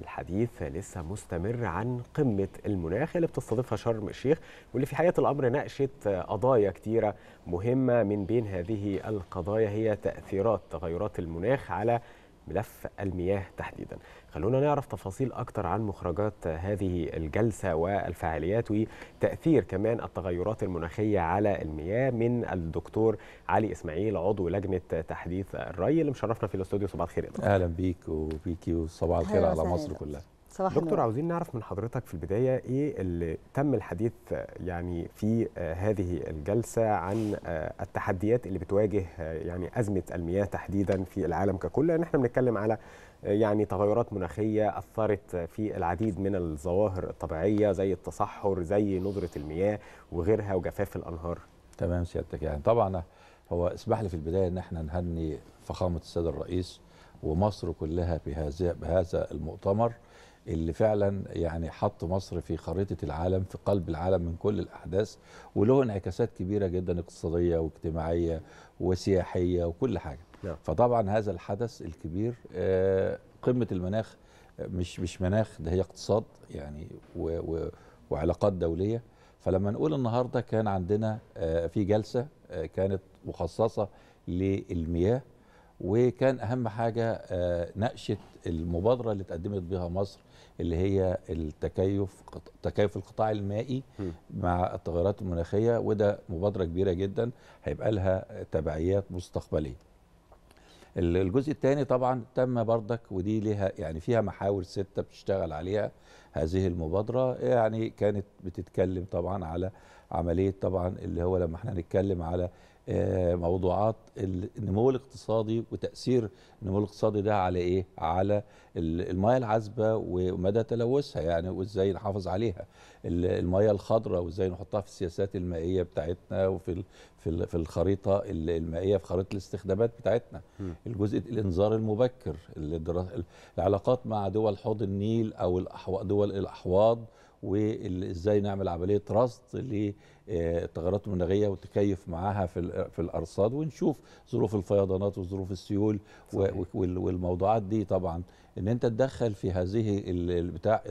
الحديث لسه مستمر عن قمة المناخ اللي بتستضيفها شرم الشيخ واللي في حقيقة الأمر ناقشت قضايا كتيرة مهمة من بين هذه القضايا هي تأثيرات تغيرات المناخ على ملف المياه تحديدا خلونا نعرف تفاصيل أكثر عن مخرجات هذه الجلسة والفعاليات وتأثير كمان التغيرات المناخية على المياه من الدكتور علي إسماعيل عضو لجنة تحديث الري اللي مشرفنا في الاستوديو صباح الخير أهلا بيك وبيكي وصباح الخير على مصر كلها صباح دكتور النور. عاوزين نعرف من حضرتك في البدايه ايه اللي تم الحديث يعني في آه، هذه الجلسه عن آه، التحديات اللي بتواجه آه، يعني ازمه المياه تحديدا في العالم ككل لان احنا بنتكلم على يعني تغيرات مناخيه اثرت في العديد من الظواهر الطبيعيه زي التصحر زي ندره المياه وغيرها وجفاف الانهار تمام سيادتك يعني طبعا هو اسمح لي في البدايه ان احنا نهني فخامه السيد الرئيس ومصر كلها بهذا بهذا المؤتمر اللي فعلا يعني حط مصر في خريطه العالم في قلب العالم من كل الاحداث وله انعكاسات كبيره جدا اقتصاديه واجتماعيه وسياحيه وكل حاجه نعم. فطبعا هذا الحدث الكبير آه، قمه المناخ مش مش مناخ ده هي اقتصاد يعني و و وعلاقات دوليه فلما نقول النهارده كان عندنا آه، في جلسه آه، كانت مخصصه للمياه وكان اهم حاجه آه، ناقشه المبادره اللي اتقدمت بها مصر اللي هي التكيف تكيف القطاع المائي م. مع التغيرات المناخيه وده مبادره كبيره جدا هيبقى لها تبعيات مستقبليه الجزء الثاني طبعا تم بردك ودي ليها يعني فيها محاور سته بتشتغل عليها هذه المبادره يعني كانت بتتكلم طبعا على عمليه طبعا اللي هو لما احنا نتكلم على آه، موضوعات النمو الاقتصادي وتاثير النمو الاقتصادي ده على ايه على المياه العذبه ومدى تلوثها يعني وازاي نحافظ عليها المياه الخضراء وازاي نحطها في السياسات المائيه بتاعتنا وفي في الخريطه المائيه في خريطه الاستخدامات بتاعتنا الجزء الانذار المبكر العلاقات مع دول حوض النيل او دول الاحواض وازاي نعمل عمليه رصد آه، التغيرات المناخيه وتكيف معاها في في الارصاد ونشوف ظروف الفيضانات وظروف السيول صحيح. والموضوعات دي طبعا ان انت تدخل في هذه البتاع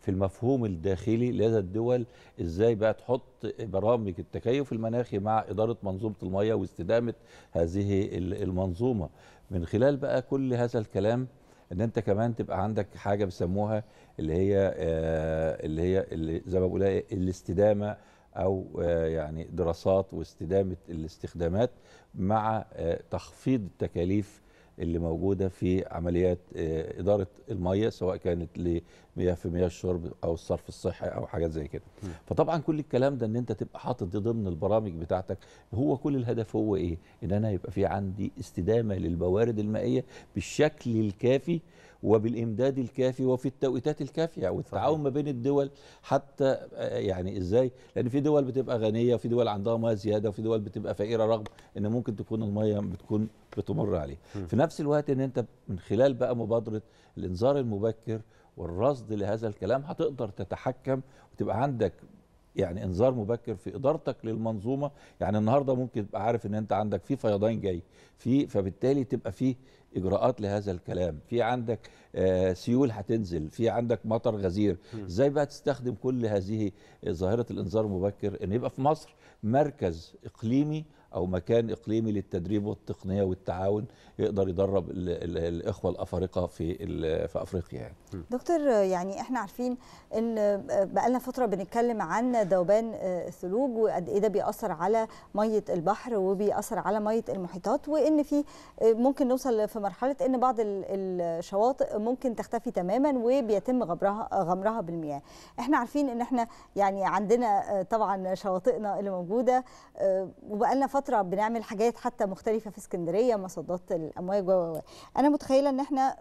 في المفهوم الداخلي لدى الدول ازاي بقى تحط برامج التكيف المناخي مع اداره منظومه المياه واستدامه هذه المنظومه من خلال بقى كل هذا الكلام ان انت كمان تبقى عندك حاجه بيسموها اللي هي آه، اللي هي اللي زي ما بقولها إيه، الاستدامه او آه، يعني دراسات واستدامه الاستخدامات مع آه، تخفيض التكاليف اللي موجوده في عمليات آه، اداره الميه سواء كانت لمياه في مياه الشرب او الصرف الصحي او حاجات زي كده فطبعا كل الكلام ده ان انت تبقى حاطط دي ضمن البرامج بتاعتك هو كل الهدف هو ايه ان انا يبقى في عندي استدامه للموارد المائيه بالشكل الكافي وبالامداد الكافي وفي التوقيتات الكافيه والتعاون ما بين الدول حتى آه، يعني ازاي لان في دول بتبقى غنيه وفي دول عندها ميه زياده وفي دول بتبقى فقيره رغم ان ممكن تكون الميه بتكون بتمر عليه في نفس الوقت ان انت من خلال بقى مبادره الانذار المبكر والرصد لهذا الكلام هتقدر تتحكم وتبقى عندك يعني انذار مبكر في ادارتك للمنظومه يعني النهارده ممكن تبقى عارف ان انت عندك في فيضان جاي في فبالتالي تبقى في اجراءات لهذا الكلام في عندك آه، سيول هتنزل في عندك مطر غزير ازاي بقى تستخدم كل هذه ظاهره الانذار المبكر ان يبقى في مصر مركز اقليمي او مكان اقليمي للتدريب والتقنيه والتعاون يقدر يدرب الـ الـ الاخوه الافارقه في في افريقيا يعني. دكتور يعني احنا عارفين ان بقالنا فتره بنتكلم عن ذوبان الثلوج آه، وقد ايه ده بيأثر على ميه البحر وبيأثر على ميه المحيطات وان في آه، ممكن نوصل في مرحله ان بعض الشواطئ ممكن تختفي تماما وبيتم غمرها غمرها بالمياه. احنا عارفين ان احنا يعني عندنا آه، طبعا شواطئنا اللي موجوده وبقالنا فتره فتره بنعمل حاجات حتى مختلفه في اسكندريه مصادات الامواج و انا متخيله ان احنا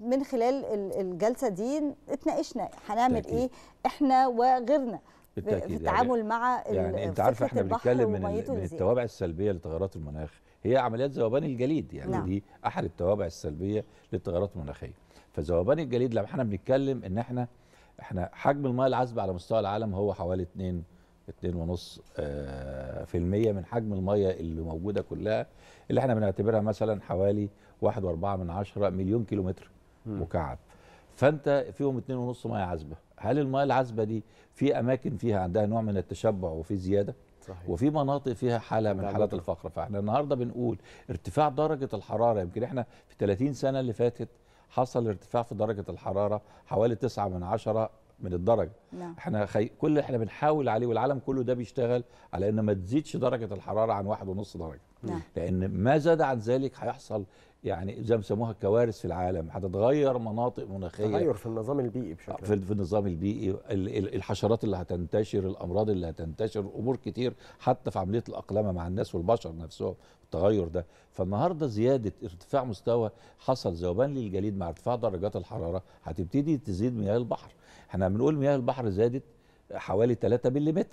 من خلال الجلسه دي اتناقشنا هنعمل ايه احنا وغيرنا بالتأكيد. في يعني التعامل مع يعني انت عارفه احنا بنتكلم من, من التوابع السلبيه لتغيرات المناخ هي عمليات ذوبان الجليد يعني نعم. دي احد التوابع السلبيه للتغيرات المناخيه فذوبان الجليد لما احنا بنتكلم ان احنا احنا حجم المياه العذبه على مستوى العالم هو حوالي 2 2.5% آه، من حجم الميه اللي موجوده كلها اللي احنا بنعتبرها مثلا حوالي 1.4 من 10 مليون كيلومتر مكعب فانت فيهم 2.5 ميه عذبه هل الميه العذبه دي في اماكن فيها عندها نوع من التشبع وفي زياده صحيح. وفي مناطق فيها حاله من حالات الفقر فاحنا النهارده بنقول ارتفاع درجه الحراره يمكن احنا في 30 سنه اللي فاتت حصل ارتفاع في درجه الحراره حوالي 9 من 10 من الدرجه نعم. احنا خي... كل احنا بنحاول عليه والعالم كله ده بيشتغل على ان ما تزيدش درجه الحراره عن واحد ونص درجه نعم. نعم. لان ما زاد عن ذلك هيحصل يعني زي ما سموها الكوارث في العالم هتتغير مناطق مناخيه تغير في النظام البيئي بشكل في, في النظام البيئي الحشرات اللي هتنتشر الامراض اللي هتنتشر امور كتير حتى في عمليه الاقلمه مع الناس والبشر نفسهم التغير ده فالنهارده زياده ارتفاع مستوى حصل ذوبان للجليد مع ارتفاع درجات الحراره هتبتدي تزيد مياه البحر احنا بنقول مياه البحر زادت حوالي 3 ملم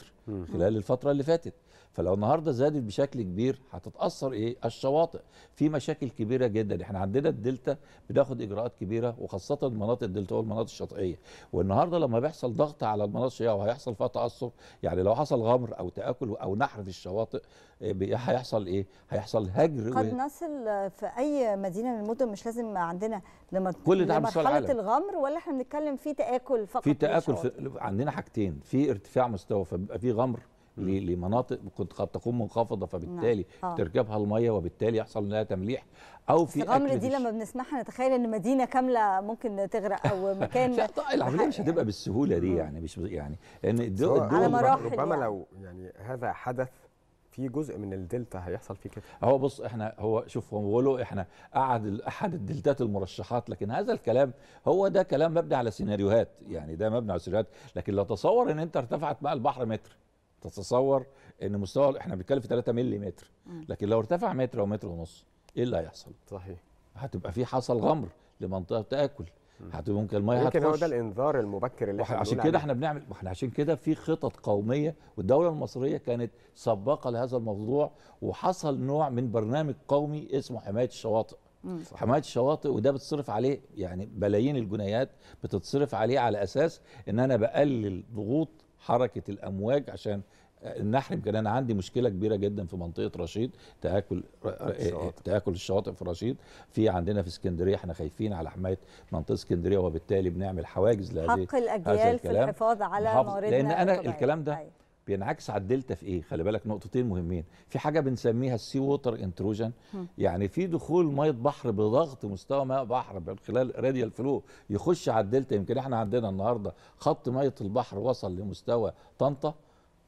خلال الفتره اللي فاتت فلو النهارده زادت بشكل كبير هتتاثر ايه الشواطئ في مشاكل كبيره جدا احنا عندنا الدلتا بناخد اجراءات كبيره وخاصه مناطق الدلتا والمناطق الشاطئيه والنهارده لما بيحصل ضغط على المناطق الشاطئيه وهيحصل فيها تاثر يعني لو حصل غمر او تاكل او نحر في الشواطئ آه، هيحصل ايه هيحصل هجر قد و... نصل في اي مدينه من المدن مش لازم عندنا لما كل ده مرحله الغمر ولا احنا بنتكلم في تاكل فقط في تاكل في... عندنا حاجتين في ارتفاع مستوى فبيبقى في غمر لمناطق كنت قد تكون منخفضه فبالتالي نعم. آه. تركبها الميه وبالتالي يحصل لها تمليح او في الغمر دي لما بنسمعها نتخيل ان مدينه كامله ممكن تغرق او مكان العمليه مش هتبقى بالسهوله دي يعني مش يعني لان الدول على مراحل ربما يعني. لو يعني هذا حدث في جزء من الدلتا هيحصل فيه كده هو بص احنا هو شوف هو بيقولوا احنا قعد احد الدلتات المرشحات لكن هذا الكلام هو ده كلام مبني على سيناريوهات يعني ده مبني على سيناريوهات لكن لو تصور ان انت ارتفعت ماء البحر متر تتصور ان مستوى احنا بنتكلم في 3 ملم لكن لو ارتفع متر او متر ونص ايه اللي هيحصل؟ صحيح هتبقى في حصل غمر لمنطقه تاكل هتبقى ممكن الميه هتخش لكن هو ده الانذار المبكر اللي احنا عشان كده احنا بنعمل احنا عشان كده في خطط قوميه والدوله المصريه كانت سباقه لهذا الموضوع وحصل نوع من برنامج قومي اسمه حمايه الشواطئ حمايه الشواطئ وده بتصرف عليه يعني بلايين الجنيهات بتتصرف عليه على اساس ان انا بقلل ضغوط حركه الامواج عشان النحر كان انا عندي مشكله كبيره جدا في منطقه رشيد تاكل الشواطئ. تاكل الشواطئ في رشيد في عندنا في اسكندريه احنا خايفين على حمايه منطقه اسكندريه وبالتالي بنعمل حواجز لهذه حق الاجيال في الحفاظ على موارد لان انا الكلام ده أي. طيب. بينعكس على الدلتا في ايه خلي بالك نقطتين مهمين في حاجه بنسميها السي ووتر انتروجن يعني في دخول ميه بحر بضغط مستوى ماء بحر من خلال راديال فلو يخش على الدلتا يمكن احنا عندنا النهارده خط ميه البحر وصل لمستوى طنطا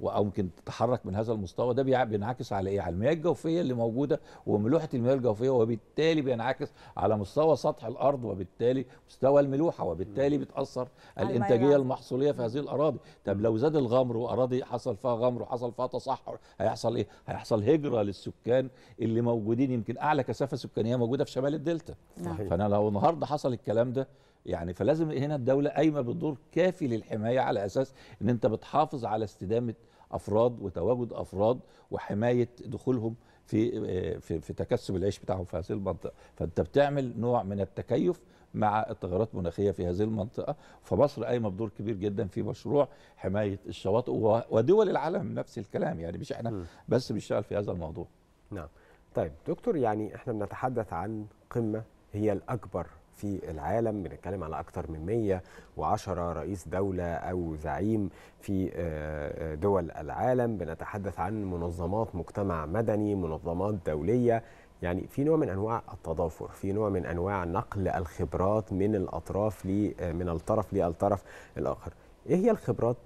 او ممكن تتحرك من هذا المستوى ده بينعكس على ايه على المياه الجوفيه اللي موجوده وملوحه المياه الجوفيه وبالتالي بينعكس على مستوى سطح الارض وبالتالي مستوى الملوحه وبالتالي بتاثر الانتاجيه المحصوليه في هذه الاراضي طب لو زاد الغمر واراضي حصل فيها غمر وحصل فيها تصحر هيحصل ايه هيحصل هجره للسكان اللي موجودين يمكن اعلى كثافه سكانيه موجوده في شمال الدلتا صحيح. نعم. فانا لو النهارده حصل الكلام ده يعني فلازم هنا الدولة قايمة بدور كافي للحماية على أساس أن أنت بتحافظ على استدامة أفراد وتواجد أفراد وحماية دخولهم في في في تكسب العيش بتاعهم في هذه المنطقه فانت بتعمل نوع من التكيف مع التغيرات المناخيه في هذه المنطقه فمصر قايمه بدور كبير جدا في مشروع حمايه الشواطئ ودول العالم نفس الكلام يعني مش احنا بس بنشتغل في هذا الموضوع نعم طيب دكتور يعني احنا بنتحدث عن قمه هي الاكبر في العالم بنتكلم على أكثر من 110 رئيس دولة أو زعيم في آه، آه، دول العالم بنتحدث عن منظمات مجتمع مدني منظمات دولية يعني في نوع من انواع التضافر في نوع من انواع نقل الخبرات من الاطراف ل آه، من الطرف للطرف الاخر ايه هي الخبرات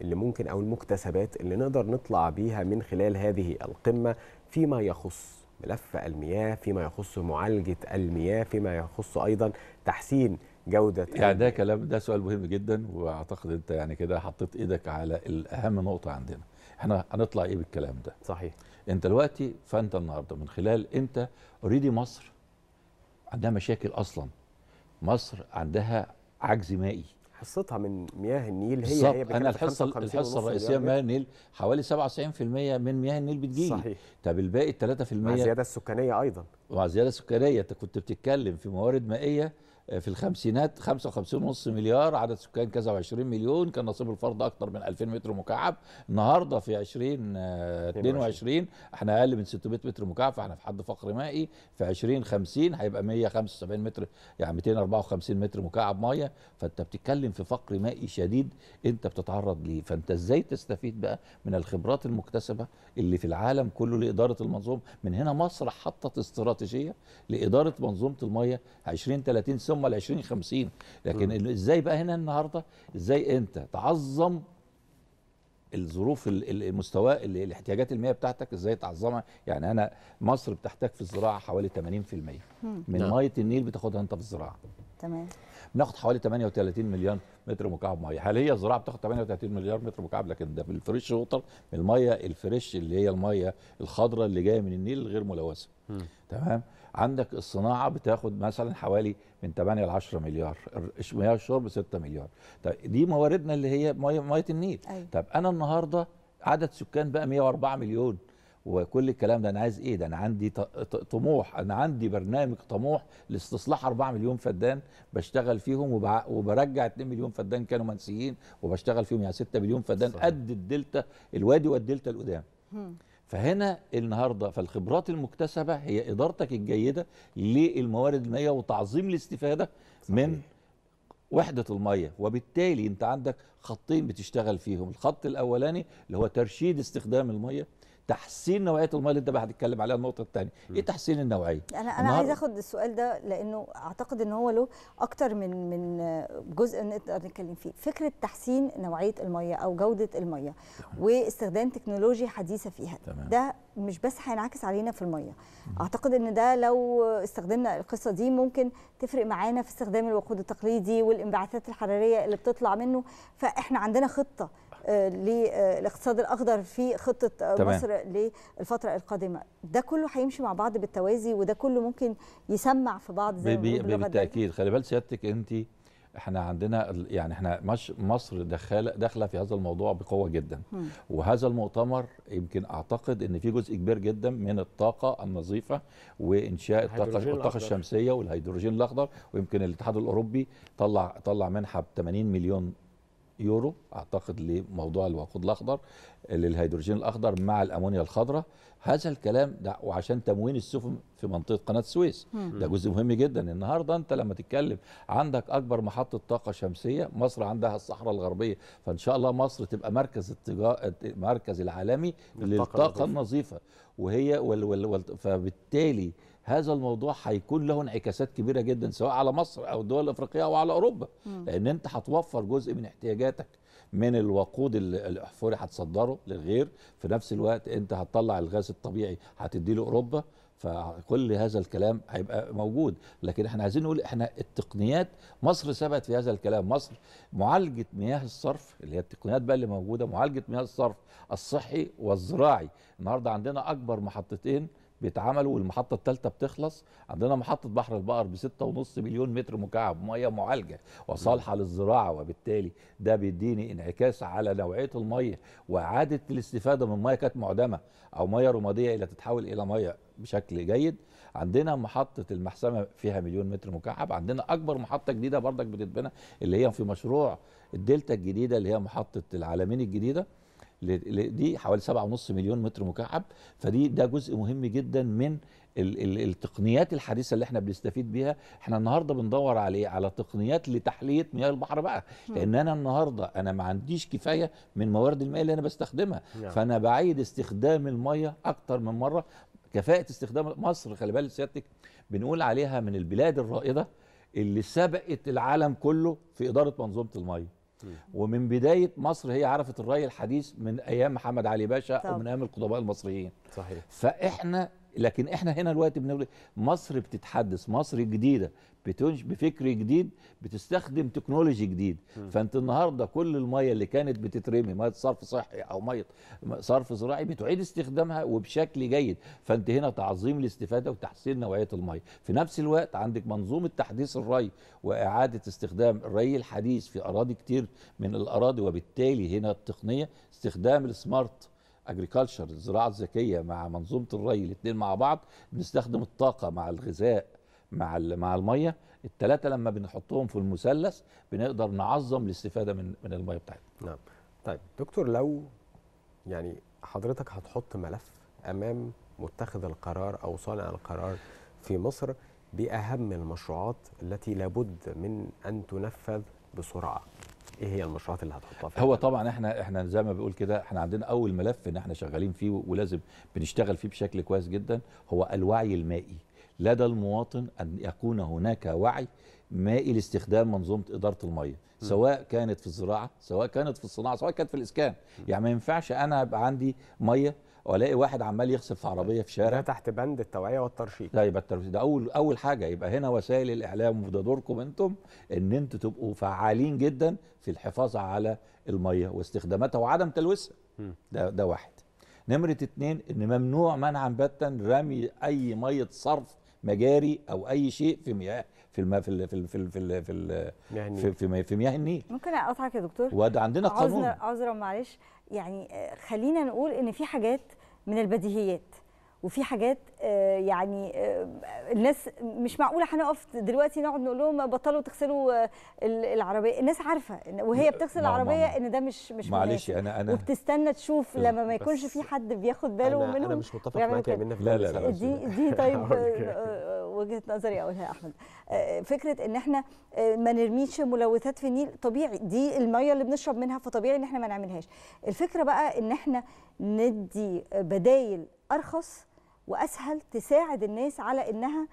اللي ممكن او المكتسبات اللي نقدر نطلع بيها من خلال هذه القمه فيما يخص ملف المياه فيما يخص معالجة المياه فيما يخص أيضا تحسين جودة يعني ده كلام ده سؤال مهم جدا وأعتقد أنت يعني كده حطيت إيدك على الأهم نقطة عندنا احنا هنطلع إيه بالكلام ده صحيح أنت دلوقتي فأنت النهاردة من خلال أنت أوريدي مصر عندها مشاكل أصلا مصر عندها عجز مائي حصتها من مياه النيل هي هي انا الحصه الحصه الرئيسيه من مياه النيل حوالي 97% من مياه النيل بتجي صحيح طب الباقي 3% مع الزياده السكانيه ايضا مع الزياده السكانيه انت كنت بتتكلم في موارد مائيه آه، في الخمسينات 55.5 مليار عدد سكان كذا و20 مليون كان نصيب الفرد اكتر من 2000 متر مكعب النهارده في 2022 آه، احنا اقل من 600 متر مكعب فاحنا في حد فقر مائي في 2050 هيبقى 175 متر يعني 254 متر مكعب ميه فانت بتتكلم في فقر مائي شديد انت بتتعرض ليه فانت ازاي تستفيد بقى من الخبرات المكتسبه اللي في العالم كله لاداره المنظومه من هنا مصر حطت استراتيجيه لاداره منظومه الميه 2030 سنه ثم ال 20 50 لكن م. ازاي بقى هنا النهارده ازاي انت تعظم الظروف المستوى الاحتياجات المياه بتاعتك ازاي تعظمها يعني انا مصر بتحتاج في الزراعه حوالي 80% من نعم. ميه النيل بتاخدها انت في الزراعه تمام بناخد حوالي 38 مليار متر مكعب ميه هل هي الزراعه بتاخد 38 مليار متر مكعب لكن ده بالفريش ووتر الميه الفريش اللي هي الميه الخضراء اللي جايه من النيل الغير ملوثه تمام عندك الصناعه بتاخد مثلا حوالي من 8 ل 10 مليار مياه الشرب 6 مليار طب دي مواردنا اللي هي ميه, مية النيل أيوة. طب انا النهارده عدد سكان بقى 104 مليون وكل الكلام ده انا عايز ايه ده انا عندي طموح انا عندي برنامج طموح لاستصلاح 4 مليون فدان بشتغل فيهم وبرجع 2 مليون فدان كانوا منسيين وبشتغل فيهم يعني 6 مليون فدان قد الدلتا الوادي والدلتا القدام فهنا النهارده فالخبرات المكتسبه هي ادارتك الجيده للموارد المائيه وتعظيم الاستفاده صحيح. من وحده الميه وبالتالي انت عندك خطين بتشتغل فيهم الخط الاولاني اللي هو ترشيد استخدام الميه تحسين نوعيه الميه اللي انت بقى هتتكلم عليها النقطه الثانيه ايه تحسين النوعيه انا انا عايز اخد السؤال ده لانه اعتقد ان هو له اكتر من من جزء نقدر نتكلم فيه فكره تحسين نوعيه الميه او جوده الميه واستخدام تكنولوجيا حديثه فيها تمام. ده مش بس هينعكس علينا في الميه اعتقد ان ده لو استخدمنا القصه دي ممكن تفرق معانا في استخدام الوقود التقليدي والانبعاثات الحراريه اللي بتطلع منه فاحنا عندنا خطه للاقتصاد الاخضر في خطه تمام. مصر للفتره القادمه ده كله هيمشي مع بعض بالتوازي وده كله ممكن يسمع في بعض زي بي بي بالتاكيد خلي بال سيادتك انت احنا عندنا يعني احنا مش مصر دخل داخله في هذا الموضوع بقوه جدا م. وهذا المؤتمر يمكن اعتقد ان في جزء كبير جدا من الطاقه النظيفه وانشاء الطاقه الطاقه الشمسيه والهيدروجين الاخضر ويمكن الاتحاد الاوروبي طلع طلع منحه ب 80 مليون يورو اعتقد لموضوع الوقود الاخضر للهيدروجين الاخضر مع الامونيا الخضراء هذا الكلام ده وعشان تموين السفن في منطقه قناه السويس ده جزء مهم جدا النهارده انت لما تتكلم عندك اكبر محطه طاقه شمسيه مصر عندها الصحراء الغربيه فان شاء الله مصر تبقى مركز التجاره المركز العالمي للطاقه النظيفه وهي وال وال وال فبالتالي هذا الموضوع هيكون له انعكاسات كبيره جدا سواء على مصر او الدول الافريقيه او على اوروبا م. لان انت هتوفر جزء من احتياجاتك من الوقود الاحفوري هتصدره للغير في نفس الوقت انت هتطلع الغاز الطبيعي هتديه لاوروبا فكل هذا الكلام هيبقى موجود لكن احنا عايزين نقول احنا التقنيات مصر سبقت في هذا الكلام مصر معالجه مياه الصرف اللي هي التقنيات بقى اللي موجوده معالجه مياه الصرف الصحي والزراعي النهارده عندنا اكبر محطتين بيتعملوا والمحطه الثالثه بتخلص عندنا محطه بحر البقر بستة 6.5 مليون متر مكعب ميه معالجه وصالحه للزراعه وبالتالي ده بيديني انعكاس على نوعيه الميه واعاده الاستفاده من ميه كانت معدمه او ميه رماديه الى تتحول الى ميه بشكل جيد عندنا محطة المحسمة فيها مليون متر مكعب عندنا أكبر محطة جديدة بردك بتتبنى اللي هي في مشروع الدلتا الجديدة اللي هي محطة العالمين الجديدة دي حوالي 7.5 مليون متر مكعب فدي ده جزء مهم جدا من التقنيات الحديثه اللي احنا بنستفيد بيها احنا النهارده بندور على ايه على تقنيات لتحليه مياه البحر بقى لان انا النهارده انا ما عنديش كفايه من موارد المياه اللي انا بستخدمها نعم. فانا بعيد استخدام المياه اكتر من مره كفاءه استخدام مصر خلي بالك سيادتك بنقول عليها من البلاد الرائده اللي سبقت العالم كله في اداره منظومه المياه ومن بدايه مصر هي عرفت الراي الحديث من ايام محمد علي باشا طب. او من ايام القضباء المصريين صحيح فاحنا لكن احنا هنا دلوقتي بنقول مصر بتتحدث مصر جديده بتنش بفكر جديد بتستخدم تكنولوجي جديد م. فانت النهارده كل الميه اللي كانت بتترمي ميه صرف صحي او ميه صرف زراعي بتعيد استخدامها وبشكل جيد فانت هنا تعظيم الاستفاده وتحسين نوعيه الميه في نفس الوقت عندك منظومه تحديث الري واعاده استخدام الري الحديث في اراضي كتير من الاراضي وبالتالي هنا التقنيه استخدام السمارت اجريكلتشر الزراعه الذكيه مع منظومه الري الاثنين مع بعض بنستخدم الطاقه مع الغذاء مع مع الميه الثلاثه لما بنحطهم في المثلث بنقدر نعظم الاستفاده من من الميه بتاعتنا نعم طيب دكتور لو يعني حضرتك هتحط ملف امام متخذ القرار او صانع القرار في مصر باهم المشروعات التي لابد من ان تنفذ بسرعه ايه هي المشروعات اللي هتحطها فيها؟ هو طبعا احنا احنا زي ما بيقول كده احنا عندنا اول ملف ان احنا شغالين فيه ولازم بنشتغل فيه بشكل كويس جدا هو الوعي المائي لدى المواطن ان يكون هناك وعي مائي لاستخدام منظومه اداره الميه سواء كانت في الزراعه سواء كانت في الصناعه سواء كانت في الاسكان يعني ما ينفعش انا ابقى عندي ميه والاقي واحد عمال يغسل في عربيه في شارع ده تحت بند التوعيه والترشيد لا يبقى الترشيد ده اول اول حاجه يبقى هنا وسائل الاعلام وده دوركم انتم ان انتم تبقوا فعالين جدا في الحفاظ على الميه واستخداماتها وعدم تلوثها ده ده واحد نمره اتنين ان ممنوع منعا باتا رمي اي ميه صرف مجاري او اي شيء في مياه في الماء في في في في في في, في, في مياه النيل ممكن اقطعك يا دكتور وده عندنا قانون عذرا معلش يعني آه، خلينا نقول ان في حاجات من البديهيات وفي حاجات آه، يعني آه، الناس مش معقوله هنقف دلوقتي نقعد نقول لهم بطلوا تغسلوا العربيه الناس عارفه وهي بتغسل العربيه ان ده مش مش معلش انا انا وبتستنى تشوف لما ما يكونش في حد بياخد باله منهم انا مش متفق معاك يا منى لا لا لا دي دي طيب وجهه نظري اقولها يا احمد آه، فكره ان احنا آه، ما نرميش ملوثات في النيل طبيعي دي الميه اللي بنشرب منها فطبيعي ان احنا ما نعملهاش الفكره بقى ان احنا ندي بدايل ارخص واسهل تساعد الناس على انها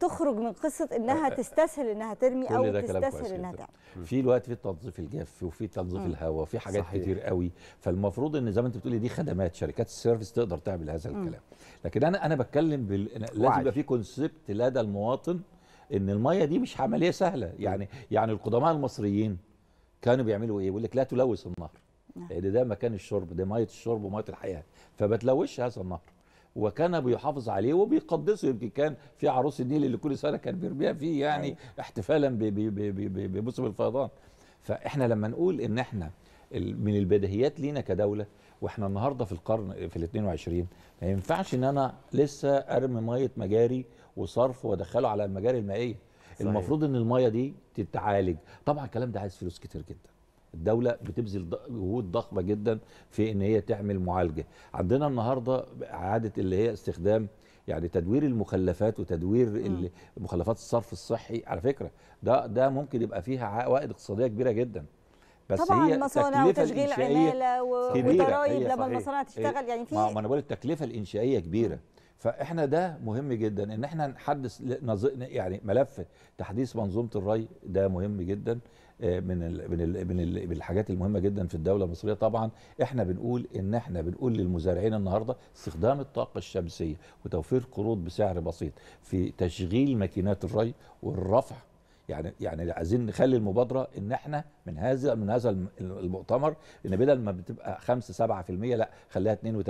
تخرج من قصه انها أه، أه. تستسهل انها ترمي او تستسهل انها تعمل في الوقت في التنظيف الجاف وفي تنظيف الهواء وفي حاجات صحيح. كتير قوي فالمفروض ان زي ما انت بتقولي دي خدمات شركات السيرفيس تقدر تعمل هذا الكلام لكن انا انا بتكلم بال... لازم يبقى في كونسبت لدى المواطن ان الميه دي مش عمليه سهله يعني يعني القدماء المصريين كانوا بيعملوا ايه يقول لك لا تلوث النهر لان نعم. ده مكان الشرب ده ميه الشرب وميه الحياه فما هذا النهر وكان بيحافظ عليه وبيقدسه يمكن كان في عروس النيل اللي كل سنه كان بيرميها فيه يعني أيوة. احتفالا بموسم الفيضان فاحنا لما نقول ان احنا من البديهيات لينا كدوله واحنا النهارده في القرن في ال 22 ما ينفعش ان انا لسه ارمي ميه مجاري وصرف وادخله على المجاري المائيه صحيح. المفروض ان الميه دي تتعالج طبعا الكلام ده عايز فلوس كتير جدا الدولة بتبذل جهود ضخمة جدا في ان هي تعمل معالجة عندنا النهاردة عادة اللي هي استخدام يعني تدوير المخلفات وتدوير مخلفات الصرف الصحي على فكرة ده ده ممكن يبقى فيها عوائد اقتصادية كبيرة جدا بس طبعا هي مصانع وتشغيل عماله وضرايب لما المصانع تشتغل يعني في ما انا بقول التكلفه الانشائيه كبيره فاحنا ده مهم جدا ان احنا نحدث يعني ملف تحديث منظومه الري ده مهم جدا من الـ من الـ من, الـ من الحاجات المهمه جدا في الدوله المصريه طبعا احنا بنقول ان احنا بنقول للمزارعين النهارده استخدام الطاقه الشمسيه وتوفير قروض بسعر بسيط في تشغيل ماكينات الري والرفع يعني يعني عايزين نخلي المبادره ان احنا من هذا من هذا المؤتمر ان بدل ما بتبقى 5 7% لا خليها 2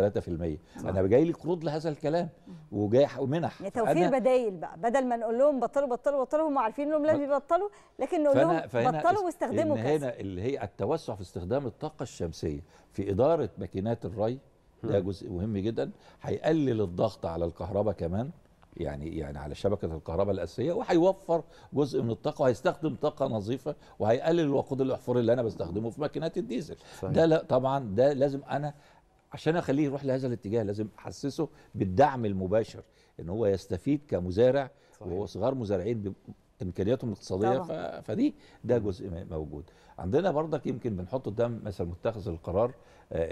و3% انا جاي لي قروض لهذا الكلام وجاي ومنح يعني توفير بدايل بقى بدل ما نقول لهم بطلوا بطلوا بطلوا هم عارفين انهم لازم يبطلوا لكن نقول لهم بطلوا واستخدموا كذا هنا اللي هي التوسع في استخدام الطاقه الشمسيه في اداره ماكينات الري ده جزء مهم جدا هيقلل الضغط على الكهرباء كمان يعني يعني على شبكه الكهرباء الاساسيه وهيوفر جزء من الطاقه وهيستخدم طاقه نظيفه وهيقلل الوقود الاحفوري اللي انا بستخدمه في ماكينات الديزل صحيح. ده لا طبعا ده لازم انا عشان اخليه يروح لهذا الاتجاه لازم احسسه بالدعم المباشر ان هو يستفيد كمزارع صحيح. وهو صغار مزارعين امكانياتهم الاقتصاديه طبعا. فدي ده جزء موجود عندنا برضك يمكن بنحط قدام مثلا متخذ القرار آه،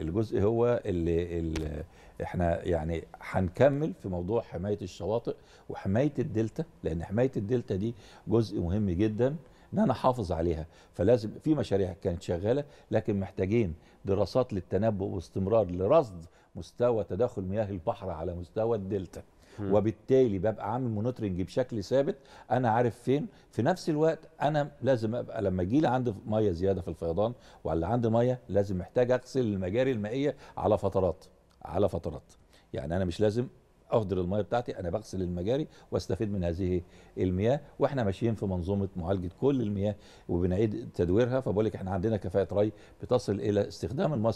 الجزء هو اللي, اللي احنا يعني هنكمل في موضوع حمايه الشواطئ وحمايه الدلتا لان حمايه الدلتا دي جزء مهم جدا ان انا احافظ عليها فلازم في مشاريع كانت شغاله لكن محتاجين دراسات للتنبؤ واستمرار لرصد مستوى تداخل مياه البحر على مستوى الدلتا وبالتالي ببقى عامل مونيتورنج بشكل ثابت انا عارف فين في نفس الوقت انا لازم ابقى لما يجي لي عندي ميه زياده في الفيضان ولا عندي ميه لازم محتاج اغسل المجاري المائيه على فترات على فترات يعني انا مش لازم اهدر الميه بتاعتي انا بغسل المجاري واستفيد من هذه المياه واحنا ماشيين في منظومه معالجه كل المياه وبنعيد تدويرها فبقول لك احنا عندنا كفاءه ري بتصل الى استخدام المياه 86%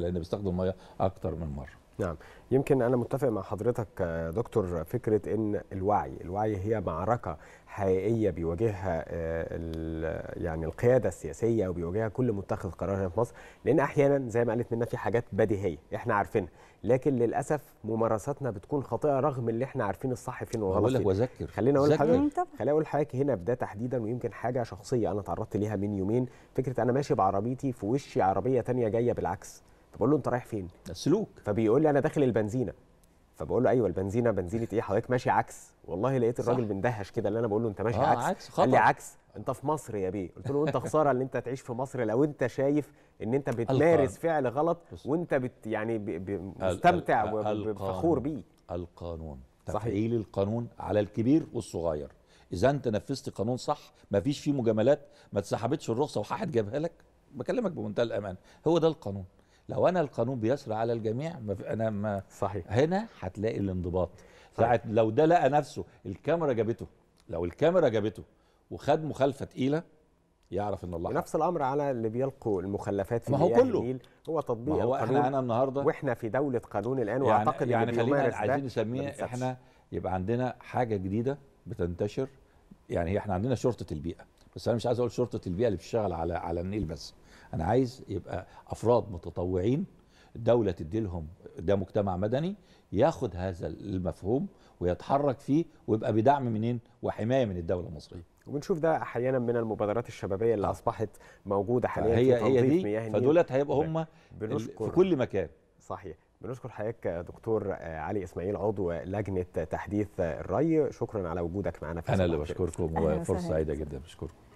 لان بيستخدم المياه اكتر من مره نعم يمكن انا متفق مع حضرتك آه، دكتور فكره ان الوعي الوعي هي معركه حقيقيه بيواجهها آه، يعني القياده السياسيه وبيواجهها كل متخذ قرار هنا في مصر لان احيانا زي ما قالت منا في حاجات بديهيه احنا عارفينها لكن للاسف ممارساتنا بتكون خاطئه رغم اللي احنا عارفين الصح فين والغلط بقول لك واذكر خليني اقول حاجه خليني اقول حاجه هنا بدا تحديدا ويمكن حاجه شخصيه انا تعرضت ليها من يومين فكره انا ماشي بعربيتي في وشي عربيه ثانيه جايه بالعكس فبقول له انت رايح فين السلوك فبيقول لي انا داخل البنزينه فبقول له ايوه البنزينه بنزينه ايه حضرتك ماشي عكس والله لقيت الراجل بندهش كده اللي انا بقول له انت ماشي آه عكس, عكس خطأ. قال لي عكس انت في مصر يا بيه قلت له انت خساره ان انت تعيش في مصر لو انت شايف ان انت بتمارس فعل غلط وانت بت يعني مستمتع وفخور بيه القانون تفعيل القانون على الكبير والصغير اذا انت نفذت قانون صح ما فيش فيه مجاملات ما اتسحبتش الرخصه وحد جابها لك بكلمك بمنتهى الامان هو ده القانون لو انا القانون بيسرى على الجميع ما انا ما صحيح هنا هتلاقي الانضباط ساعه لو ده لقى نفسه الكاميرا جابته لو الكاميرا جابته وخد مخالفه تقيله يعرف ان الله نفس الامر على اللي بيلقوا المخلفات في ما هو كله النيل هو تطبيق ما هو القانون احنا انا النهارده واحنا في دوله قانون الان يعني واعتقد يعني اللي خلينا عايزين نسميها احنا يبقى عندنا حاجه جديده بتنتشر يعني احنا عندنا شرطه البيئه بس انا مش عايز اقول شرطه البيئه اللي بتشتغل على على النيل بس انا عايز يبقى افراد متطوعين الدولة تدي لهم ده مجتمع مدني ياخد هذا المفهوم ويتحرك فيه ويبقى بدعم منين وحماية من الدولة المصرية وبنشوف ده احيانا من المبادرات الشبابيه اللي اصبحت موجوده حاليا هي في هي دي فدولت هيبقوا هم طيب. في كل مكان صحيح بنشكر حضرتك دكتور علي اسماعيل عضو لجنه تحديث الري شكرا على وجودك معنا في انا اللي بشكركم وفرصه سعيده جدا بشكركم